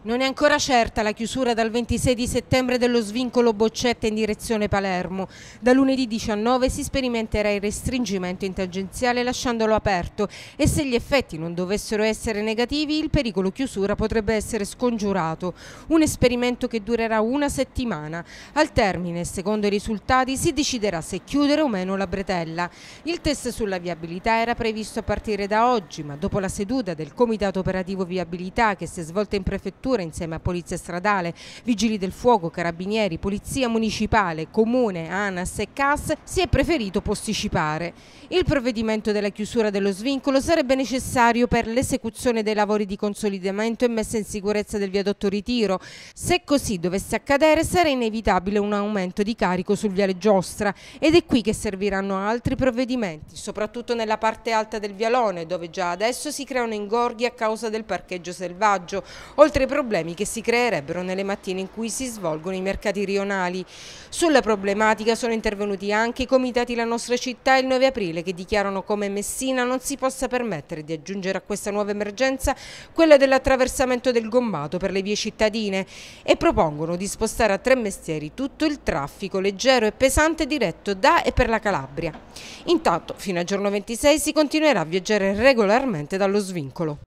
Non è ancora certa la chiusura dal 26 di settembre dello svincolo Boccetta in direzione Palermo. Da lunedì 19 si sperimenterà il restringimento in tangenziale lasciandolo aperto e se gli effetti non dovessero essere negativi il pericolo chiusura potrebbe essere scongiurato. Un esperimento che durerà una settimana. Al termine, secondo i risultati, si deciderà se chiudere o meno la bretella. Il test sulla viabilità era previsto a partire da oggi, ma dopo la seduta del Comitato Operativo Viabilità che si è svolta in prefettura magistratura insieme a Polizia Stradale, Vigili del Fuoco, Carabinieri, Polizia Municipale, Comune, ANAS e CAS si è preferito posticipare. Il provvedimento della chiusura dello svincolo sarebbe necessario per l'esecuzione dei lavori di consolidamento e messa in sicurezza del viadotto Ritiro. Se così dovesse accadere sarà inevitabile un aumento di carico sul Viale Giostra ed è qui che serviranno altri provvedimenti, soprattutto nella parte alta del Vialone dove già adesso si creano ingorghi a causa del parcheggio selvaggio, oltre ai problemi che si creerebbero nelle mattine in cui si svolgono i mercati rionali. Sulla problematica sono intervenuti anche i comitati La Nostra Città il 9 aprile che dichiarano come Messina non si possa permettere di aggiungere a questa nuova emergenza quella dell'attraversamento del gommato per le vie cittadine e propongono di spostare a tre mestieri tutto il traffico leggero e pesante diretto da e per la Calabria. Intanto fino a giorno 26 si continuerà a viaggiare regolarmente dallo svincolo.